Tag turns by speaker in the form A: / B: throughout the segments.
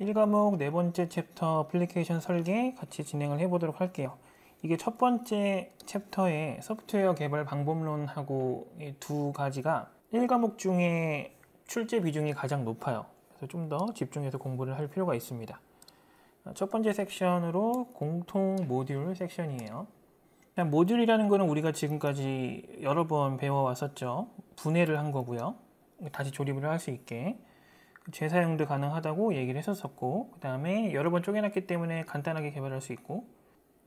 A: 1과목 네 번째 챕터 플리케이션 설계 같이 진행을 해보도록 할게요. 이게 첫 번째 챕터의 소프트웨어 개발 방법론하고 두 가지가 1과목 중에 출제 비중이 가장 높아요. 그래서 좀 더 집중해서 공부를 할 필요가 있습니다. 첫 번째 섹션으로 공통 모듈 섹션이에요. 모듈이라는 거는 우리가 지금까지 여러 번 배워왔었죠. 분해를 한 거고요. 다시 조립을 할 수 있게. 재사용도 가능하다고 얘기를 했었었고 그 다음에 여러 번 쪼개놨기 때문에 간단하게 개발할 수 있고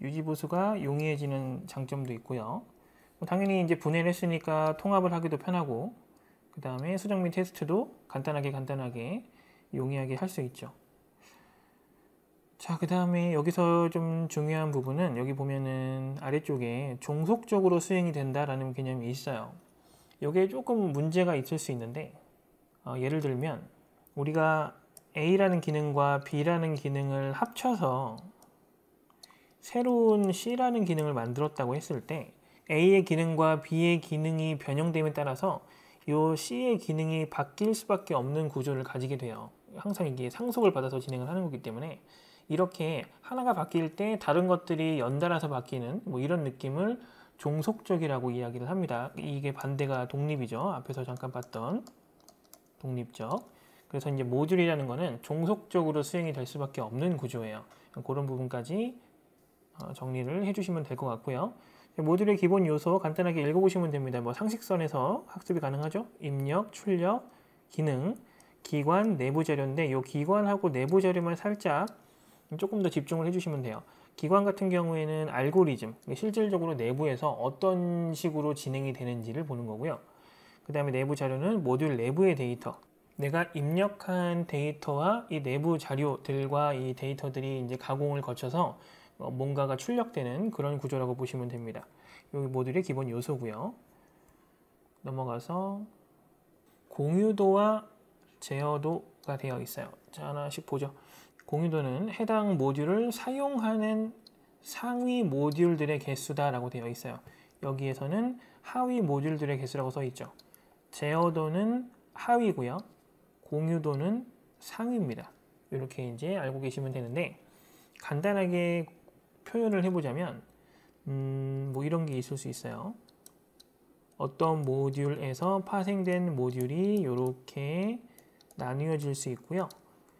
A: 유지보수가 용이해지는 장점도 있고요 뭐 당연히 이제 분해를 했으니까 통합을 하기도 편하고 그 다음에 수정 및 테스트도 간단하게 간단하게 용이하게 할 수 있죠 자그 다음에 여기서 좀 중요한 부분은 여기 보면은 아래쪽에 종속적으로 수행이 된다라는 개념이 있어요 여기에 조금 문제가 있을 수 있는데 어, 예를 들면 우리가 A라는 기능과 B라는 기능을 합쳐서 새로운 C라는 기능을 만들었다고 했을 때 A의 기능과 B의 기능이 변형됨에 따라서 이 C의 기능이 바뀔 수밖에 없는 구조를 가지게 돼요. 항상 이게 상속을 받아서 진행을 하는 거기 때문에 이렇게 하나가 바뀔 때 다른 것들이 연달아서 바뀌는 뭐 이런 느낌을 종속적이라고 이야기를 합니다. 이게 반대가 독립이죠. 앞에서 잠깐 봤던 독립적. 그래서 이제 모듈이라는 거는 종속적으로 수행이 될 수밖에 없는 구조예요. 그런 부분까지 어, 정리를 해주시면 될 것 같고요. 모듈의 기본 요소 간단하게 읽어보시면 됩니다. 뭐 상식선에서 학습이 가능하죠? 입력, 출력, 기능, 기관, 내부 자료인데 이 기관하고 내부 자료만 살짝 조금 더 집중을 해주시면 돼요. 기관 같은 경우에는 알고리즘, 실질적으로 내부에서 어떤 식으로 진행이 되는지를 보는 거고요. 그 다음에 내부 자료는 모듈 내부의 데이터, 내가 입력한 데이터와 이 내부 자료들과 이 데이터들이 이제 가공을 거쳐서 뭐 뭔가가 출력되는 그런 구조라고 보시면 됩니다. 여기 모듈의 기본 요소고요. 넘어가서 공유도와 제어도가 되어 있어요. 자, 하나씩 보죠. 공유도는 해당 모듈을 사용하는 상위 모듈들의 개수다라고 되어 있어요. 여기에서는 하위 모듈들의 개수라고 써 있죠. 제어도는 하위고요. 공유도는 상위입니다. 이렇게 이제 알고 계시면 되는데 간단하게 표현을 해보자면 음, 뭐 이런 게 있을 수 있어요. 어떤 모듈에서 파생된 모듈이 이렇게 나뉘어질 수 있고요.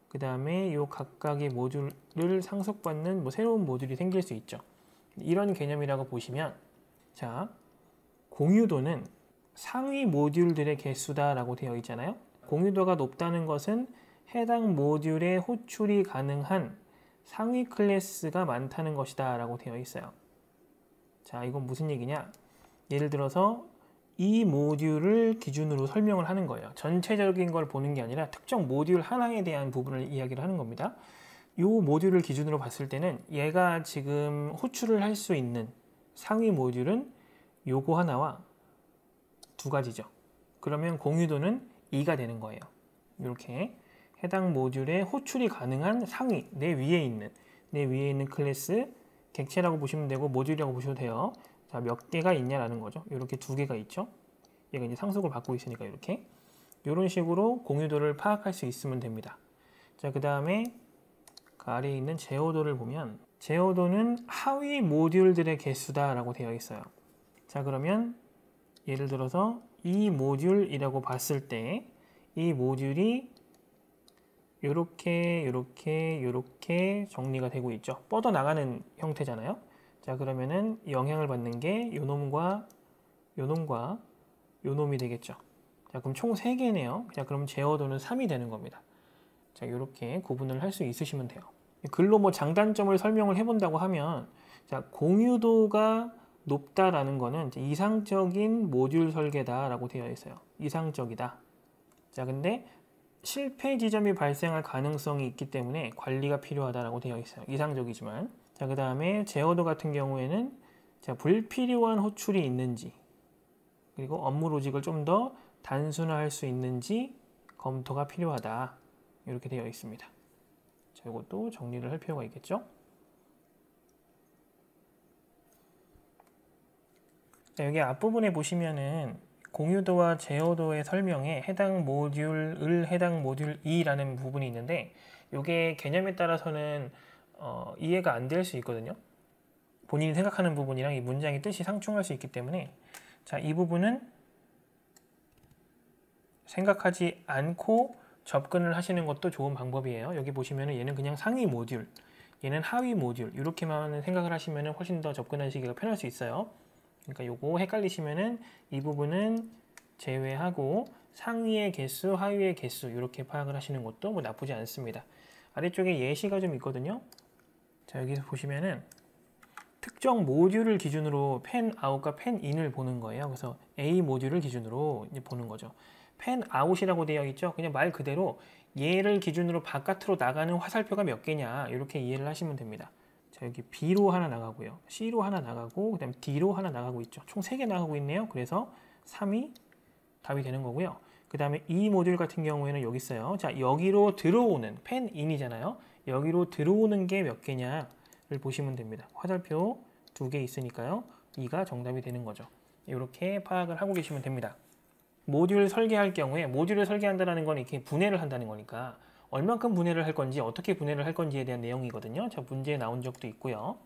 A: 그 다음에 이 각각의 모듈을 상속받는 뭐 새로운 모듈이 생길 수 있죠. 이런 개념이라고 보시면 자 공유도는 상위 모듈들의 개수다라고 되어 있잖아요. 공유도가 높다는 것은 해당 모듈에 호출이 가능한 상위 클래스가 많다는 것이다 라고 되어 있어요. 자, 이건 무슨 얘기냐? 예를 들어서 이 모듈을 기준으로 설명을 하는 거예요. 전체적인 걸 보는 게 아니라 특정 모듈 하나에 대한 부분을 이야기를 하는 겁니다. 이 모듈을 기준으로 봤을 때는 얘가 지금 호출을 할 수 있는 상위 모듈은 요거 하나와 두 가지죠. 그러면 공유도는 2가 되는 거예요. 이렇게 해당 모듈에 호출이 가능한 상위, 내 위에 있는 내 위에 있는 클래스 객체라고 보시면 되고 모듈이라고 보셔도 돼요. 자, 몇 개가 있냐라는 거죠. 이렇게 두 개가 있죠. 얘가 이제 상속을 받고 있으니까 이렇게 이런 식으로 공유도를 파악할 수 있으면 됩니다. 자, 그 다음에 그 아래에 있는 제어도를 보면 제어도는 하위 모듈들의 개수다라고 되어 있어요. 자, 그러면 예를 들어서 이 모듈이라고 봤을 때 이 모듈이 이렇게 이렇게 이렇게 정리가 되고 있죠. 뻗어나가는 형태잖아요. 자 그러면은 영향을 받는 게 요놈과 요놈과 요놈이 되겠죠. 자 그럼 총 3개네요. 자 그럼 제어도는 3이 되는 겁니다. 자 이렇게 구분을 할 수 있으시면 돼요. 글로 뭐 장단점을 설명을 해본다고 하면 자 공유도가 높다라는 거는 이상적인 모듈 설계다라고 되어 있어요. 이상적이다. 자, 근데 실패 지점이 발생할 가능성이 있기 때문에 관리가 필요하다라고 되어 있어요. 이상적이지만. 자, 그 다음에 제어도 같은 경우에는 자, 불필요한 호출이 있는지 그리고 업무 로직을 좀 더 단순화할 수 있는지 검토가 필요하다. 이렇게 되어 있습니다. 자, 이것도 정리를 할 필요가 있겠죠? 여기 앞부분에 보시면은 공유도와 제어도의 설명에 해당 모듈을 해당 모듈 2라는 부분이 있는데 이게 개념에 따라서는 어, 이해가 안 될 수 있거든요. 본인이 생각하는 부분이랑 이 문장의 뜻이 상충할 수 있기 때문에 자 이 부분은 생각하지 않고 접근을 하시는 것도 좋은 방법이에요. 여기 보시면 얘는 그냥 상위 모듈, 얘는 하위 모듈 이렇게만 생각을 하시면 훨씬 더 접근하시기가 편할 수 있어요. 그러니까 요거 헷갈리시면은 이 부분은 제외하고 상위의 개수, 하위의 개수 이렇게 파악을 하시는 것도 뭐 나쁘지 않습니다. 아래쪽에 예시가 좀 있거든요. 자 여기서 보시면은 특정 모듈을 기준으로 펜 아웃과 펜 인을 보는 거예요. 그래서 A 모듈을 기준으로 이제 보는 거죠. 펜 아웃이라고 되어 있죠. 그냥 말 그대로 얘를 기준으로 바깥으로 나가는 화살표가 몇 개냐 이렇게 이해를 하시면 됩니다. 자 여기 B로 하나 나가고요. C로 하나 나가고 그 다음에 D로 하나 나가고 있죠. 총 3개 나가고 있네요. 그래서 3이 답이 되는 거고요. 그 다음에 이 e 모듈 같은 경우에는 여기 있어요. 자 여기로 들어오는 펜인이잖아요. 여기로 들어오는 게 몇 개냐를 보시면 됩니다. 화살표 두 개 있으니까요. 2가 정답이 되는 거죠. 이렇게 파악을 하고 계시면 됩니다. 모듈 설계할 경우에 모듈을 설계한다는 건 이렇게 분해를 한다는 거니까 얼만큼 분해를 할 건지 어떻게 분해를 할 건지에 대한 내용이거든요. 저 문제에 나온 적도 있고요.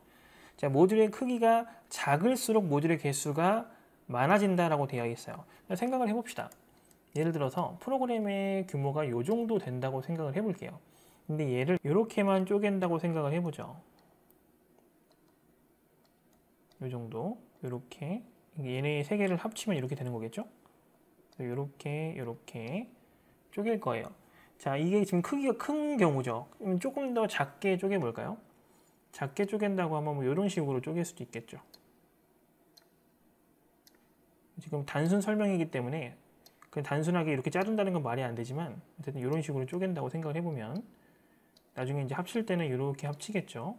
A: 자, 모듈의 크기가 작을수록 모듈의 개수가 많아진다라고 되어 있어요. 생각을 해봅시다. 예를 들어서 프로그램의 규모가 이 정도 된다고 생각을 해볼게요. 근데 얘를 이렇게만 쪼갠다고 생각을 해보죠. 이 정도, 이렇게 얘네 세 개를 합치면 이렇게 되는 거겠죠? 이렇게 이렇게 쪼갤 거예요. 자, 이게 지금 크기가 큰 경우죠. 그러 조금 더 작게 쪼개볼까요? 작게 쪼갠다고 하면 뭐 이런 식으로 쪼갤 수도 있겠죠. 지금 단순 설명이기 때문에 그냥 단순하게 이렇게 자른다는 건 말이 안 되지만 어쨌든 이런 식으로 쪼갠다고 생각을 해보면 나중에 이제 합칠 때는 이렇게 합치겠죠.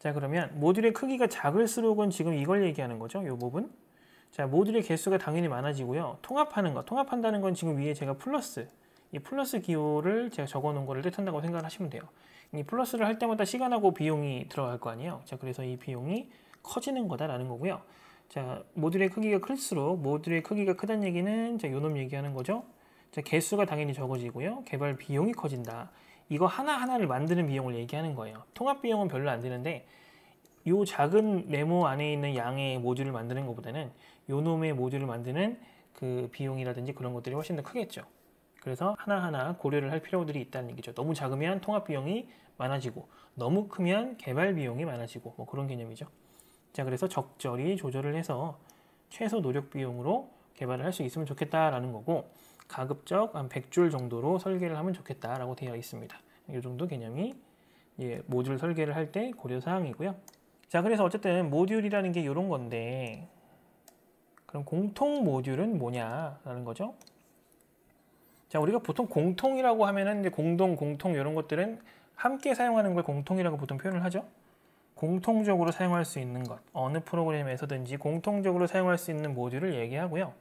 A: 자 그러면 모듈의 크기가 작을수록은 지금 이걸 얘기하는 거죠. 이 부분. 자, 모듈의 개수가 당연히 많아지고요. 통합하는 것, 통합한다는 건 지금 위에 제가 플러스, 이 플러스 기호를 제가 적어놓은 거를 뜻한다고 생각 하시면 돼요. 이 플러스를 할 때마다 시간하고 비용이 들어갈 거 아니에요. 자, 그래서 이 비용이 커지는 거다라는 거고요. 자, 모듈의 크기가 클수록 모듈의 크기가 크다는 얘기는 자, 요놈 얘기하는 거죠. 자, 개수가 당연히 적어지고요. 개발 비용이 커진다. 이거 하나하나를 만드는 비용을 얘기하는 거예요. 통합 비용은 별로 안 되는데 요 작은 네모 안에 있는 양의 모듈을 만드는 것보다는 요놈의 모듈을 만드는 그 비용이라든지 그런 것들이 훨씬 더 크겠죠. 그래서 하나하나 고려를 할 필요들이 있다는 얘기죠. 너무 작으면 통합 비용이 많아지고 너무 크면 개발 비용이 많아지고 뭐 그런 개념이죠. 자 그래서 적절히 조절을 해서 최소 노력 비용으로 개발을 할 수 있으면 좋겠다라는 거고 가급적 한 100줄 정도로 설계를 하면 좋겠다라고 되어 있습니다. 이 정도 개념이 예, 모듈 설계를 할 때 고려사항이고요. 자 그래서 어쨌든 모듈이라는 게 이런 건데 그럼 공통 모듈은 뭐냐라는 거죠. 자, 우리가 보통 공통이라고 하면은 이제 공동, 공통 이런 것들은 함께 사용하는 걸 공통이라고 보통 표현을 하죠. 공통적으로 사용할 수 있는 것, 어느 프로그램에서든지 공통적으로 사용할 수 있는 모듈을 얘기하고요.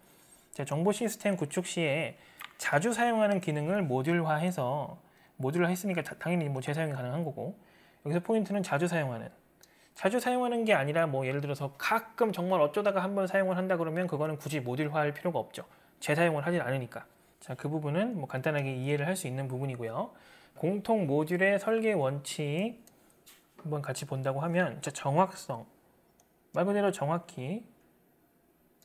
A: 자, 정보 시스템 구축 시에 자주 사용하는 기능을 모듈화해서 모듈화 했으니까 당연히 뭐 재사용이 가능한 거고 여기서 포인트는 자주 사용하는 자주 사용하는 게 아니라 뭐 예를 들어서 가끔 정말 어쩌다가 한번 사용을 한다 그러면 그거는 굳이 모듈화할 필요가 없죠. 재사용을 하진 않으니까. 자, 그 부분은 뭐 간단하게 이해를 할 수 있는 부분이고요. 공통 모듈의 설계 원칙 한번 같이 본다고 하면 자, 정확성. 말 그대로 정확히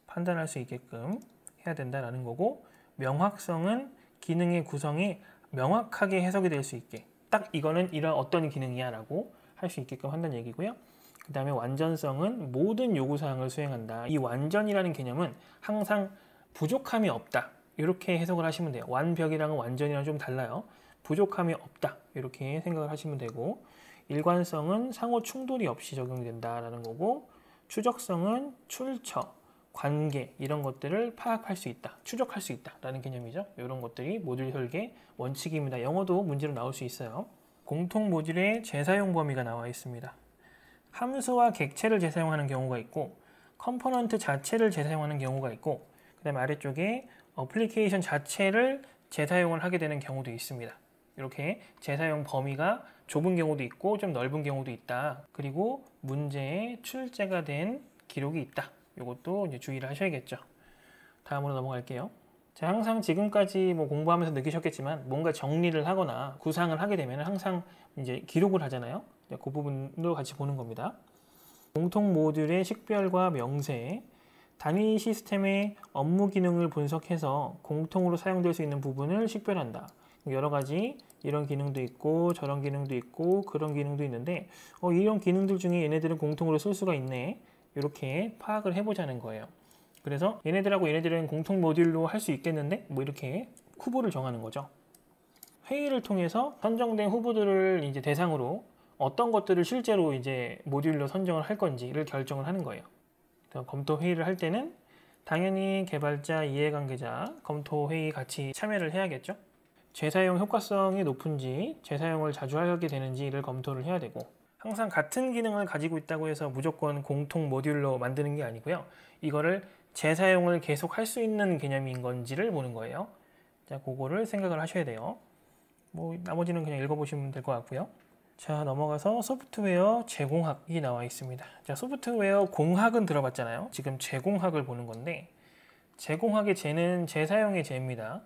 A: 판단할 수 있게끔 해야 된다는 거고 명확성은 기능의 구성이 명확하게 해석이 될 수 있게 딱 이거는 이런 어떤 기능이야 라고 할 수 있게끔 한다는 얘기고요. 그 다음에 완전성은 모든 요구사항을 수행한다. 이 완전이라는 개념은 항상 부족함이 없다. 이렇게 해석을 하시면 돼요. 완벽이랑 완전이랑 좀 달라요. 부족함이 없다. 이렇게 생각을 하시면 되고 일관성은 상호 충돌이 없이 적용된다라는 거고 추적성은 출처, 관계 이런 것들을 파악할 수 있다, 추적할 수 있다라는 개념이죠. 이런 것들이 모듈 설계 원칙입니다. 영어도 문제로 나올 수 있어요. 공통 모듈의 재사용 범위가 나와 있습니다. 함수와 객체를 재사용하는 경우가 있고 컴포넌트 자체를 재사용하는 경우가 있고 그 다음에 아래쪽에 어플리케이션 자체를 재사용을 하게 되는 경우도 있습니다. 이렇게 재사용 범위가 좁은 경우도 있고 좀 넓은 경우도 있다. 그리고 문제에 출제가 된 기록이 있다. 이것도 이제 주의를 하셔야겠죠. 다음으로 넘어갈게요. 자, 항상 지금까지 뭐 공부하면서 느끼셨겠지만 뭔가 정리를 하거나 구상을 하게 되면 항상 이제 기록을 하잖아요. 네, 그 부분도 같이 보는 겁니다. 공통 모듈의 식별과 명세, 단위 시스템의 업무 기능을 분석해서 공통으로 사용될 수 있는 부분을 식별한다. 여러 가지 이런 기능도 있고 저런 기능도 있고 그런 기능도 있는데 어, 이런 기능들 중에 얘네들은 공통으로 쓸 수가 있네 이렇게 파악을 해보자는 거예요. 그래서 얘네들하고 얘네들은 공통 모듈로 할 수 있겠는데 뭐 이렇게 후보를 정하는 거죠. 회의를 통해서 선정된 후보들을 이제 대상으로 어떤 것들을 실제로 이제 모듈로 선정을 할 건지를 결정을 하는 거예요. 검토 회의를 할 때는 당연히 개발자, 이해관계자, 검토 회의 같이 참여를 해야겠죠. 재사용 효과성이 높은지, 재사용을 자주 하게 되는지를 검토를 해야 되고 항상 같은 기능을 가지고 있다고 해서 무조건 공통 모듈로 만드는 게 아니고요. 이거를 재사용을 계속 할 수 있는 개념인 건지를 보는 거예요. 자, 그거를 생각을 하셔야 돼요. 뭐 나머지는 그냥 읽어보시면 될 것 같고요. 자 넘어가서 소프트웨어 제공학이 나와 있습니다 자 소프트웨어 공학은 들어봤잖아요 지금 제공학을 보는 건데 제공학의 재는 재사용의 재입니다자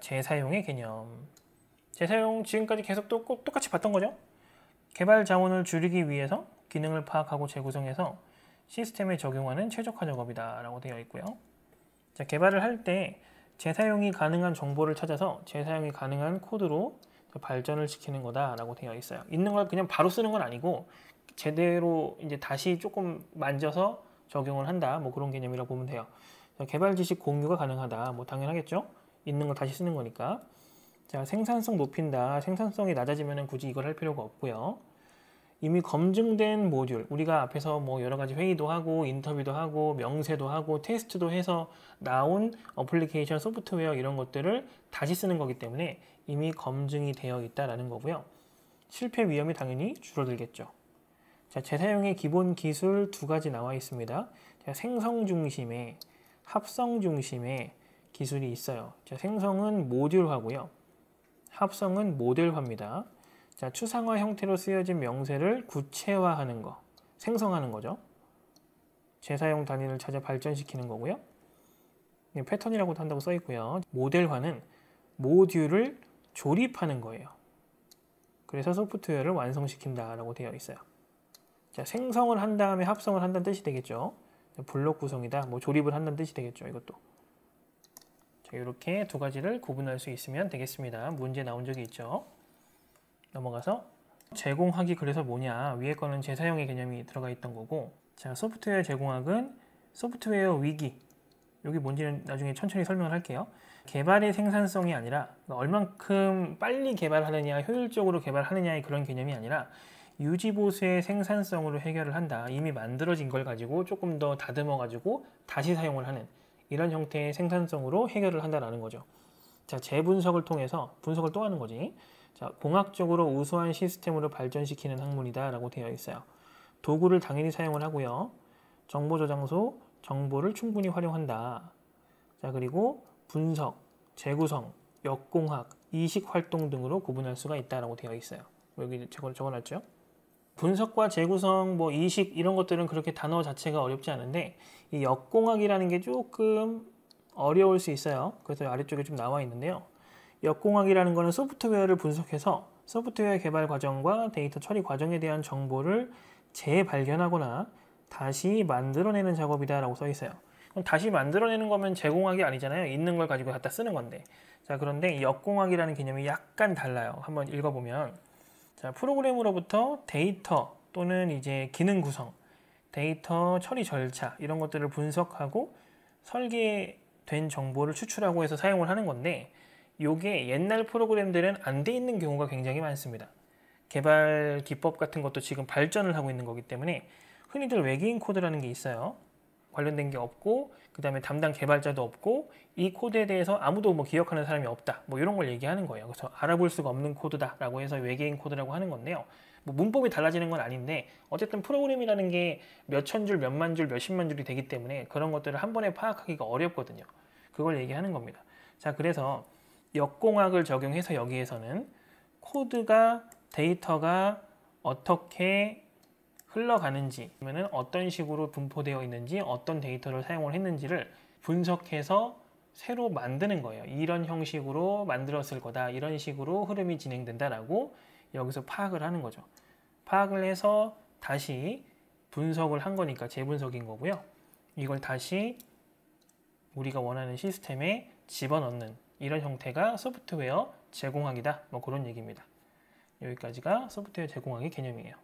A: 재사용의 개념 재사용 지금까지 계속 또 똑같이 봤던 거죠 개발 자원을 줄이기 위해서 기능을 파악하고 재구성해서 시스템에 적용하는 최적화 작업이다 라고 되어 있고요 자 개발을 할 때 재사용이 가능한 정보를 찾아서 재사용이 가능한 코드로 발전을 시키는 거다라고 되어 있어요. 있는 걸 그냥 바로 쓰는 건 아니고 제대로 이제 다시 조금 만져서 적용을 한다 뭐 그런 개념이라고 보면 돼요. 개발 지식 공유가 가능하다 뭐 당연하겠죠. 있는 걸 다시 쓰는 거니까. 자 생산성 높인다. 생산성이 낮아지면 굳이 이걸 할 필요가 없고요. 이미 검증된 모듈 우리가 앞에서 뭐 여러 가지 회의도 하고 인터뷰도 하고 명세도 하고 테스트도 해서 나온 어플리케이션 소프트웨어 이런 것들을 다시 쓰는 거기 때문에 이미 검증이 되어 있다라는 거고요. 실패 위험이 당연히 줄어들겠죠. 자, 재사용의 기본 기술 두 가지 나와 있습니다. 자, 생성 중심의 합성 중심의 기술이 있어요. 자, 생성은 모듈화고요. 합성은 모델화입니다. 자, 추상화 형태로 쓰여진 명세를 구체화하는 거, 생성하는 거죠. 재사용 단위를 찾아 발전시키는 거고요. 네, 패턴이라고도 한다고 써 있고요. 모델화는 모듈을 조립하는 거예요. 그래서 소프트웨어를 완성시킨다라고 되어 있어요. 자, 생성을 한 다음에 합성을 한다는 뜻이 되겠죠. 블록 구성이다. 뭐 조립을 한다는 뜻이 되겠죠. 이것도. 자, 이렇게 두 가지를 구분할 수 있으면 되겠습니다. 문제 나온 적이 있죠. 넘어가서 제공하기 그래서 뭐냐 위에 거는 재사용의 개념이 들어가 있던 거고 자 소프트웨어 제공학은 소프트웨어 위기 여기 뭔지는 나중에 천천히 설명을 할게요 개발의 생산성이 아니라 그러니까 얼만큼 빨리 개발하느냐 효율적으로 개발하느냐의 그런 개념이 아니라 유지보수의 생산성으로 해결을 한다 이미 만들어진 걸 가지고 조금 더 다듬어 가지고 다시 사용을 하는 이런 형태의 생산성으로 해결을 한다라는 거죠 자 재분석을 통해서 분석을 또 하는 거지 자, 공학적으로 우수한 시스템으로 발전시키는 학문이다 라고 되어 있어요. 도구를 당연히 사용을 하고요. 정보 저장소, 정보를 충분히 활용한다. 자, 그리고 분석, 재구성, 역공학, 이식활동 등으로 구분할 수가 있다라고 되어 있어요. 뭐 여기 적어놨죠? 분석과 재구성, 뭐 이식 이런 것들은 그렇게 단어 자체가 어렵지 않은데 이 역공학이라는 게 조금 어려울 수 있어요. 그래서 아래쪽에 좀 나와 있는데요. 역공학이라는 것은 소프트웨어를 분석해서 소프트웨어 개발 과정과 데이터 처리 과정에 대한 정보를 재발견하거나 다시 만들어내는 작업이다라고 써 있어요. 다시 만들어내는 거면 제공학이 아니잖아요. 있는 걸 가지고 갖다 쓰는 건데. 자, 그런데 역공학이라는 개념이 약간 달라요. 한번 읽어보면. 자, 프로그램으로부터 데이터 또는 이제 기능 구성, 데이터 처리 절차, 이런 것들을 분석하고 설계된 정보를 추출하고 해서 사용을 하는 건데, 요게 옛날 프로그램들은 안 돼 있는 경우가 굉장히 많습니다. 개발 기법 같은 것도 지금 발전을 하고 있는 거기 때문에 흔히들 외계인 코드라는 게 있어요. 관련된 게 없고 그 다음에 담당 개발자도 없고 이 코드에 대해서 아무도 뭐 기억하는 사람이 없다 뭐 이런 걸 얘기하는 거예요 그래서 알아볼 수가 없는 코드다 라고 해서 외계인 코드라고 하는 건데요 뭐 문법이 달라지는 건 아닌데 어쨌든 프로그램이라는 게 몇 천 줄, 몇 만 줄, 몇십만 줄이 되기 때문에 그런 것들을 한 번에 파악하기가 어렵거든요 그걸 얘기하는 겁니다 자 그래서 역공학을 적용해서 여기에서는 코드가 데이터가 어떻게 흘러가는지 그러면 어떤 식으로 분포되어 있는지 어떤 데이터를 사용을 했는지를 분석해서 새로 만드는 거예요. 이런 형식으로 만들었을 거다. 이런 식으로 흐름이 진행된다라고 여기서 파악을 하는 거죠. 파악을 해서 다시 분석을 한 거니까 재분석인 거고요. 이걸 다시 우리가 원하는 시스템에 집어넣는 이런 형태가 소프트웨어 제공하기다. 뭐 그런 얘기입니다. 여기까지가 소프트웨어 제공하기 개념이에요.